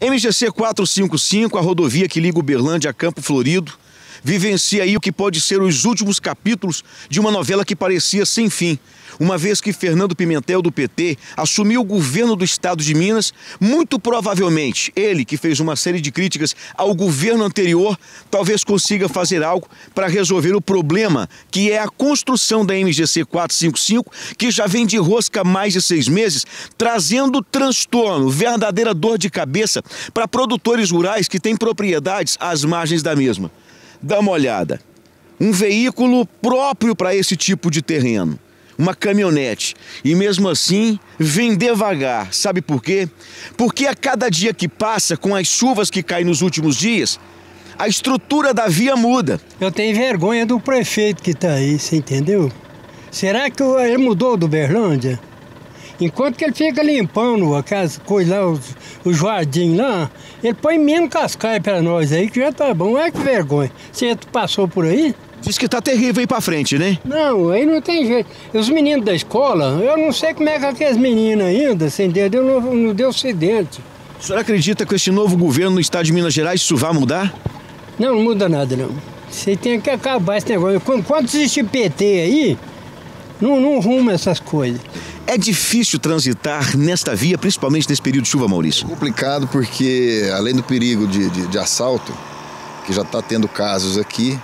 MGC 455, a rodovia que liga Uberlândia a Campo Florido, vivencia aí o que pode ser os últimos capítulos de uma novela que parecia sem fim. Uma vez que Fernando Pimentel, do PT, assumiu o governo do estado de Minas, muito provavelmente ele, que fez uma série de críticas ao governo anterior, talvez consiga fazer algo para resolver o problema, que é a construção da MGC 455, que já vem de rosca há mais de seis meses, trazendo transtorno, verdadeira dor de cabeça para produtores rurais que têm propriedades às margens da mesma. Dá uma olhada. Um veículo próprio para esse tipo de terreno uma caminhonete e mesmo assim vem devagar. Sabe por quê? Porque a cada dia que passa, com as chuvas que caem nos últimos dias, a estrutura da via muda. Eu tenho vergonha do prefeito que está aí, você entendeu? Será que ele mudou do Berlândia? Enquanto que ele fica limpando aquelas coisas lá, os, jardim jardins lá, ele põe menos cascaia para nós aí, que já tá bom. É que vergonha. Você passou por aí? Diz que tá terrível aí pra frente, né? Não, aí não tem jeito. Os meninos da escola, eu não sei como é que aqueles meninos ainda, sem dedo, não, não deu acidente. O senhor acredita que esse novo governo no estado de Minas Gerais isso vai mudar? Não, não muda nada, não. Você tem que acabar esse negócio. Quando, quando existe PT aí, não, não ruma essas coisas. É difícil transitar nesta via, principalmente nesse período de chuva, Maurício? É complicado porque, além do perigo de, de, de assalto, que já está tendo casos aqui,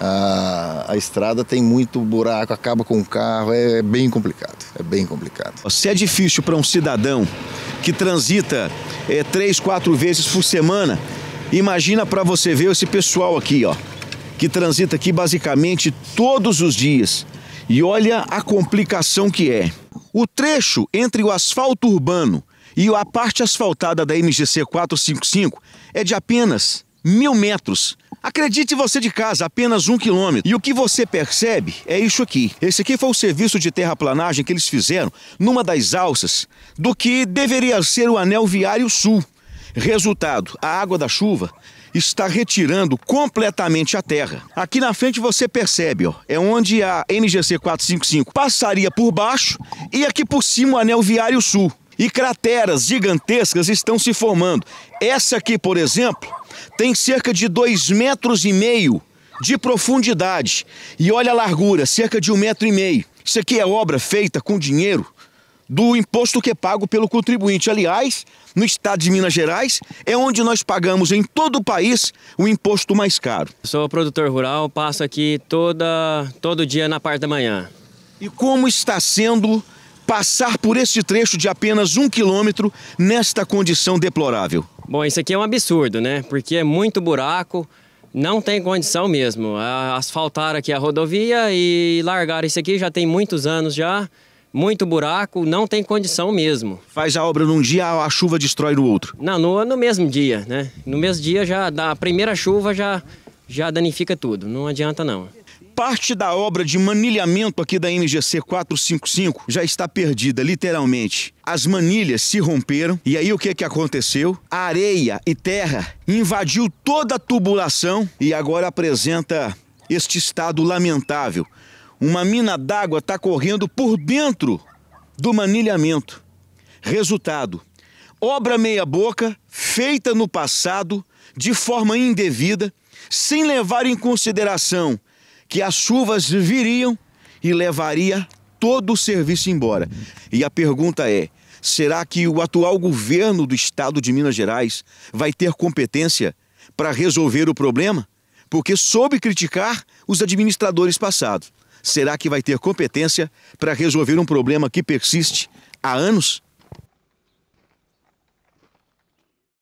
a, a, estrada tem muito buraco, acaba com o carro, é, é bem complicado, é bem complicado. Se é difícil para um cidadão que transita é, três, quatro vezes por semana, imagina para você ver esse pessoal aqui, ó, que transita aqui basicamente todos os dias. E olha a complicação que é. O trecho entre o asfalto urbano e a parte asfaltada da MGC 455 é de apenas mil metros. Acredite você de casa, apenas um quilômetro. E o que você percebe é isso aqui. Esse aqui foi o serviço de terraplanagem que eles fizeram numa das alças do que deveria ser o anel viário sul. Resultado: a água da chuva está retirando completamente a terra. Aqui na frente você percebe, ó, é onde a NGC 455 passaria por baixo e aqui por cima o anel viário sul. E crateras gigantescas estão se formando. Essa aqui, por exemplo, tem cerca de dois metros e meio de profundidade. E olha a largura, cerca de um metro e meio. Isso aqui é obra feita com dinheiro do imposto que é pago pelo contribuinte. Aliás, no estado de Minas Gerais é onde nós pagamos em todo o país o imposto mais caro. Sou produtor rural, passo aqui toda, todo dia na parte da manhã. E como está sendo passar por este trecho de apenas um quilômetro nesta condição deplorável? Bom, isso aqui é um absurdo, né? Porque é muito buraco, não tem condição mesmo. Asfaltaram aqui a rodovia e largaram isso aqui já tem muitos anos já muito buraco, não tem condição mesmo. Faz a obra num dia, a chuva destrói no outro? Não, no, no mesmo dia, né? No mesmo dia, já da primeira chuva já, já danifica tudo, não adianta não. Parte da obra de manilhamento aqui da MGC 455 já está perdida, literalmente. As manilhas se romperam e aí o que, que aconteceu? A areia e terra invadiu toda a tubulação e agora apresenta este estado lamentável uma mina d'água está correndo por dentro do manilhamento. Resultado: obra meia-boca, feita no passado, de forma indevida, sem levar em consideração que as chuvas viriam e levaria todo o serviço embora. E a pergunta é: será que o atual governo do estado de Minas Gerais vai ter competência para resolver o problema? Porque soube criticar os administradores passados será que vai ter competência para resolver um problema que persiste há anos?